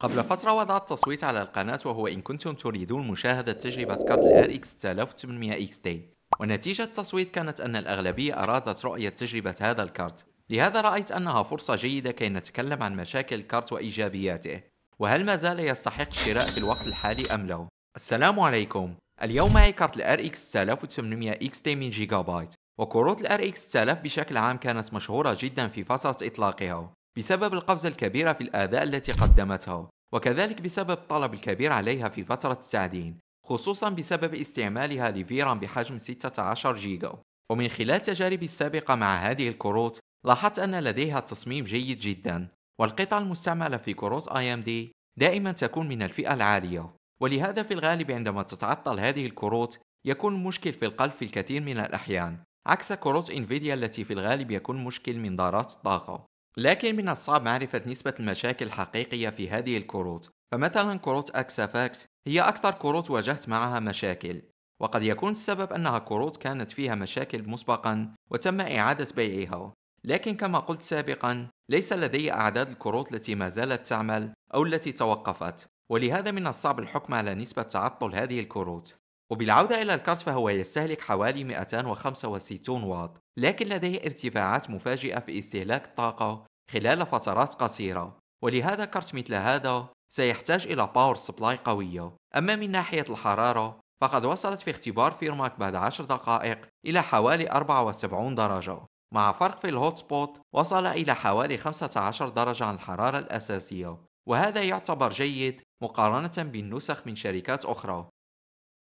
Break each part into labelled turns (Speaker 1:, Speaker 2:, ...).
Speaker 1: قبل فترة وضعت تصويت على القناة وهو إن كنتم تريدون مشاهدة تجربة كارت الار اكس 6800 اكس دي ونتيجة التصويت كانت أن الأغلبية أرادت رؤية تجربة هذا الكارت لهذا رأيت أنها فرصة جيدة كي نتكلم عن مشاكل الكارت وإيجابياته وهل ما زال يستحق الشراء في الوقت الحالي أم لا؟ السلام عليكم اليوم معي كارت الار اكس 6800 اكس دي من جيجا بايت وكروت الار اكس 6000 بشكل عام كانت مشهورة جدا في فترة إطلاقها بسبب القفزة الكبيرة في الآداء التي قدمته وكذلك بسبب الطلب الكبير عليها في فترة التعدين خصوصا بسبب استعمالها لفيرام بحجم 16 جيجا ومن خلال تجاربي السابقة مع هذه الكروت لاحظت أن لديها تصميم جيد جدا والقطع المستعملة في كروت اي دي دائما تكون من الفئة العالية ولهذا في الغالب عندما تتعطل هذه الكروت يكون المشكل في القلب في الكثير من الأحيان عكس كروت انفيديا التي في الغالب يكون مشكل من دارات الطاقة لكن من الصعب معرفة نسبة المشاكل الحقيقية في هذه الكروت فمثلا كروت أكسافاكس هي أكثر كروت واجهت معها مشاكل وقد يكون السبب أنها كروت كانت فيها مشاكل مسبقا وتم إعادة بيعها لكن كما قلت سابقا ليس لدي أعداد الكروت التي ما زالت تعمل أو التي توقفت ولهذا من الصعب الحكم على نسبة تعطل هذه الكروت وبالعودة إلى الكات فهو يستهلك حوالي 265 واط لكن لديه ارتفاعات مفاجئة في استهلاك الطاقة خلال فترات قصيرة ولهذا كرت مثل هذا سيحتاج إلى باور سبلاي قوية أما من ناحية الحرارة فقد وصلت في اختبار فيرماك بعد 10 دقائق إلى حوالي 74 درجة مع فرق في الهوت سبوت وصل إلى حوالي 15 درجة عن الحرارة الأساسية وهذا يعتبر جيد مقارنة بالنسخ من شركات أخرى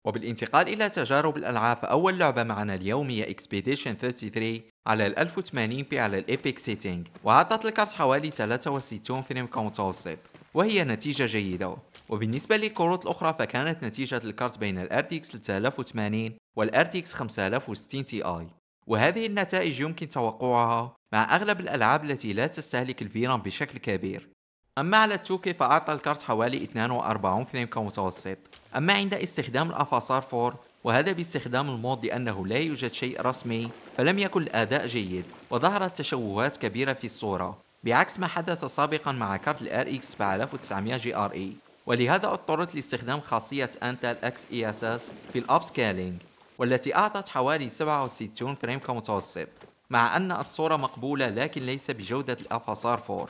Speaker 1: وبالانتقال إلى تجارب الألعاب فأول لعبة معنا اليوم هي Expedition 33 على الـ 1080 p على Epic سيتينج وعطت الكارت حوالي 63 فريم كمتوسط وهي نتيجة جيدة وبالنسبة للكروت الأخرى فكانت نتيجة الكارت بين الـ RTX 3080 والـ RTX 5060 Ti وهذه النتائج يمكن توقعها مع أغلب الألعاب التي لا تستهلك الفيرام بشكل كبير أما على التوكي فأعطى الكارت حوالي 42 فريم كمتوسط أما عند استخدام فور وهذا باستخدام المود لأنه لا يوجد شيء رسمي فلم يكن الأداء جيد وظهرت تشوهات كبيرة في الصورة بعكس ما حدث سابقا مع كارت الـ RX 7900 GRE ولهذا اضطرت لاستخدام خاصية انتل اكس اي اس اس في الاب سكالينج والتي اعطت حوالي 67 فريم كمتوسط مع ان الصورة مقبولة لكن ليس بجودة الافاسار 4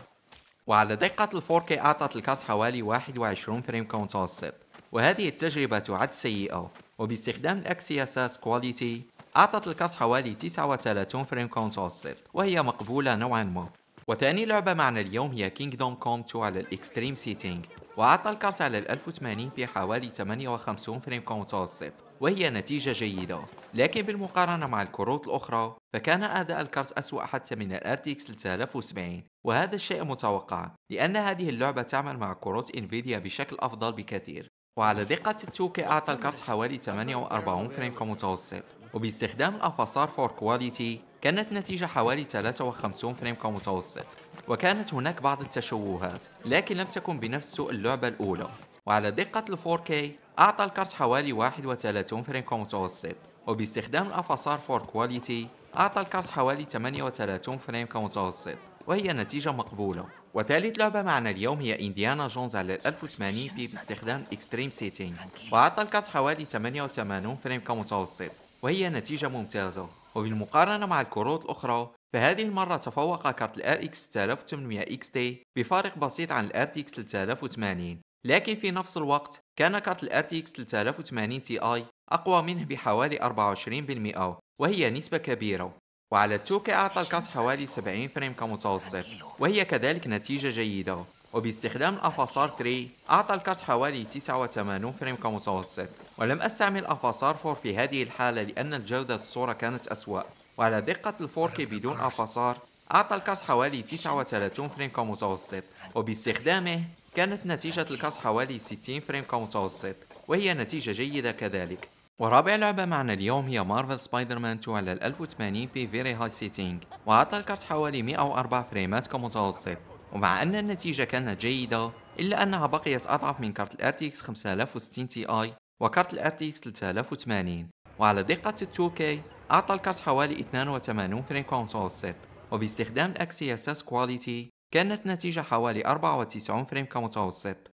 Speaker 1: وعلى دقة الـ 4K اعطت الكاس حوالي 21 فريم كمتوسط وهذه التجربة تعد سيئة وباستخدام الأكسياساس كواليتي أعطت الكاس حوالي 39 فريم كمتوسط وهي مقبولة نوعا ما وثاني لعبة معنا اليوم هي كينجدوم كوم 2 على الإكستريم سيتينج وأعطى الكاس على الـ 1080 بحوالي 58 فريم كمتوسط وهي نتيجة جيدة لكن بالمقارنة مع الكروت الأخرى فكان أداء الكارت أسوأ حتى من الـ RTX 3070 وهذا الشيء متوقع لأن هذه اللعبة تعمل مع كروت انفيديا بشكل أفضل بكثير وعلى دقة التوكي أعطى الكارت حوالي 48 فريم كمتوسط وباستخدام الأفاصار فور كواليتي كانت النتيجة حوالي 53 فريم كمتوسط وكانت هناك بعض التشوهات لكن لم تكن بنفس سوء اللعبة الأولى وعلى دقة ال 4K أعطى الكارت حوالي 31 فريم كمتوسط وباستخدام الأفاصار فور كواليتي أعطى الكارت حوالي 38 فريم كمتوسط وهي نتيجة مقبولة وثالث لعبة معنا اليوم هي إنديانا جونز على 1080 بي باستخدام إكستريم سيتينج وعطى الكاس حوالي 88 فريم كمتوسط وهي نتيجة ممتازة وبالمقارنة مع الكروت الأخرى فهذه المرة تفوق كارت اكس 3800 6800 XT بفارق بسيط عن تي RTX 3080 لكن في نفس الوقت كان كارت تي RTX 3080 Ti أقوى منه بحوالي 24% وهي نسبة كبيرة وعلى 2K أعطى الكاس حوالي 70 فريم كمتوسط وهي كذلك نتيجة جيدة وباستخدام الأفاصار 3 أعطى الكاس حوالي 89 فريم كمتوسط ولم أستعمل أفاصار 4 في هذه الحالة لأن جودة الصورة كانت أسوأ وعلى دقة 4K بدون أفاصار أعطى الكاس حوالي 39 فريم كمتوسط وباستخدامه كانت نتيجة الكاس حوالي 60 فريم كمتوسط وهي نتيجة جيدة كذلك ورابع لعبة معنا اليوم هي مارفل سبايدر مان 2 على 1080 بي فيري هاي سيتينج وعطى الكارت حوالي 104 فريمات كمتوسط ومع أن النتيجة كانت جيدة إلا أنها بقيت أضعف من كارت ال RTX 5060 Ti وكارت ال RTX 3080 وعلى دقة ال 2K أعطى الكارت حوالي 82 فريم كمتوسط وباستخدام الأكسيا ساس كواليتي كانت النتيجة حوالي 94 فريم كمتوسط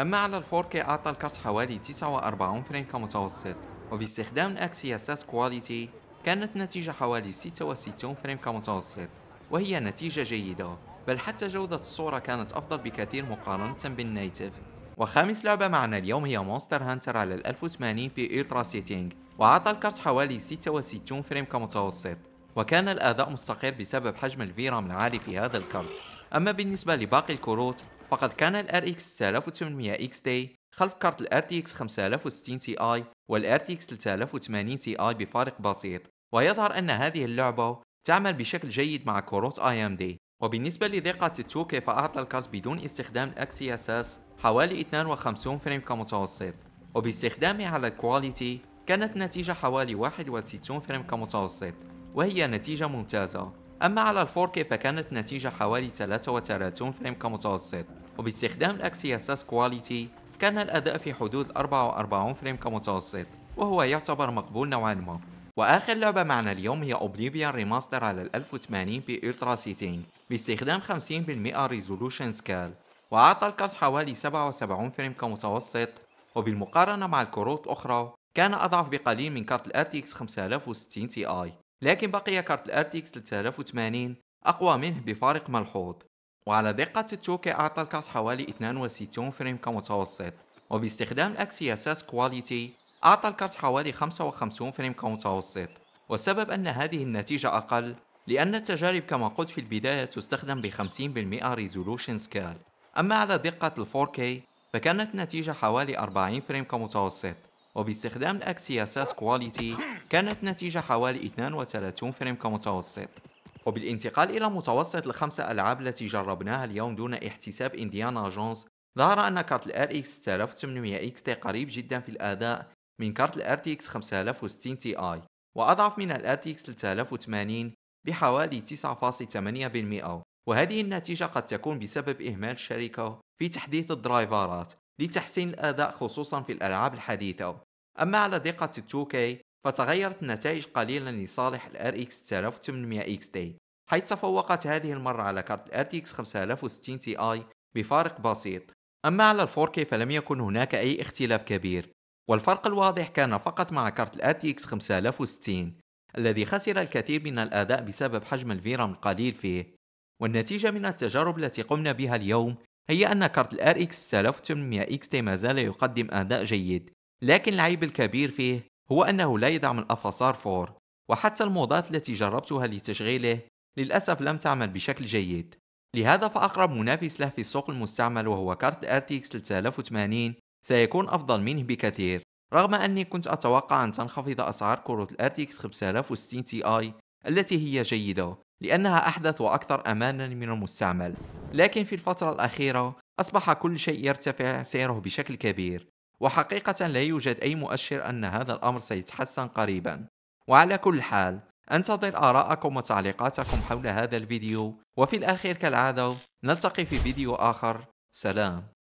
Speaker 1: أما على 4K أعطى الكرت حوالي 49 فريم كمتوسط وباستخدام أكسياساس ساس كواليتي كانت النتيجة حوالي 66 فريم كمتوسط وهي نتيجة جيدة بل حتى جودة الصورة كانت أفضل بكثير مقارنة بالنيتف وخامس لعبة معنا اليوم هي مونستر هانتر على 1080 بي الترا سيتينج وعطى الكرت حوالي 66 فريم كمتوسط وكان الأداء مستقر بسبب حجم الفيرام العالي في هذا الكرت أما بالنسبة لباقي الكروت فقد كان الـ RX 6800 XT خلف كارت الـ RTX 5060 Ti والـ RTX 3080 Ti بفارق بسيط ويظهر أن هذه اللعبة تعمل بشكل جيد مع كروت AMD وبالنسبة لدقة 2K فأعطى الكارت بدون استخدام الـ XSS حوالي 52 فريم كمتوسط وباستخدامه على الكواليتي كانت النتيجة حوالي 61 فريم كمتوسط وهي نتيجة ممتازة أما على الـ 4K فكانت النتيجة حوالي 33 فريم كمتوسط وباستخدام الاكسي اساس كواليتي كان الأداء في حدود 44 فريم كمتوسط وهو يعتبر مقبول نوعا ما واخر لعبه معنا اليوم هي اوبليفيان ريماستر على 1080 بالترا سيتينج باستخدام 50% ريزولوشن سكال واعطى الكاس حوالي 77 فريم كمتوسط وبالمقارنه مع الكروت اخرى كان اضعف بقليل من كارت الار تي اكس 5060 تي اي لكن بقي كارت الار تي اكس 3080 اقوى منه بفارق ملحوظ وعلى دقة التوكي أعطى الكاس حوالي 62 فريم كمتوسط وباستخدام الأكسي أساس كواليتي أعطى الكاس حوالي 55 فريم كمتوسط والسبب أن هذه النتيجة أقل لأن التجارب كما قلت في البداية تستخدم ب 50% ريزولوشن سكال أما على دقة الـ 4K فكانت النتيجة حوالي 40 فريم كمتوسط وباستخدام الأكسي أساس كواليتي كانت النتيجة حوالي 32 فريم كمتوسط وبالانتقال إلى متوسط الخمسة ألعاب التي جربناها اليوم دون احتساب إنديانا جونز ظهر أن كارت الـ RX 6800 XT قريب جدا في الأداء من كارت الـ RTX 5060 Ti وأضعف من الـ RTX 3080 بحوالي 9.8% وهذه النتيجة قد تكون بسبب إهمال الشركة في تحديث الدرايفرات لتحسين الأداء خصوصا في الألعاب الحديثة أما على دقة 2K فتغيرت النتائج قليلا لصالح ال RX 3800 XT حيث تفوقت هذه المرة على كارت ال RTX 5060 Ti بفارق بسيط أما على ال 4K فلم يكن هناك أي اختلاف كبير والفرق الواضح كان فقط مع كارت ال RTX 5060 الذي خسر الكثير من الأداء بسبب حجم الفيرام القليل فيه والنتيجة من التجارب التي قمنا بها اليوم هي أن كارت ال RX 6800 XT ما زال يقدم أداء جيد لكن العيب الكبير فيه هو أنه لا يدعم الأفاسار 4 وحتى الموضات التي جربتها لتشغيله للأسف لم تعمل بشكل جيد لهذا فأقرب منافس له في السوق المستعمل وهو كارت RTX 3080 سيكون أفضل منه بكثير رغم أني كنت أتوقع أن تنخفض أسعار كروت RTX 5060 Ti التي هي جيدة لأنها أحدث وأكثر أمانا من المستعمل لكن في الفترة الأخيرة أصبح كل شيء يرتفع سعره بشكل كبير وحقيقة لا يوجد أي مؤشر أن هذا الأمر سيتحسن قريبا وعلى كل حال أنتظر آراءكم وتعليقاتكم حول هذا الفيديو وفي الأخير كالعادة نلتقي في فيديو آخر سلام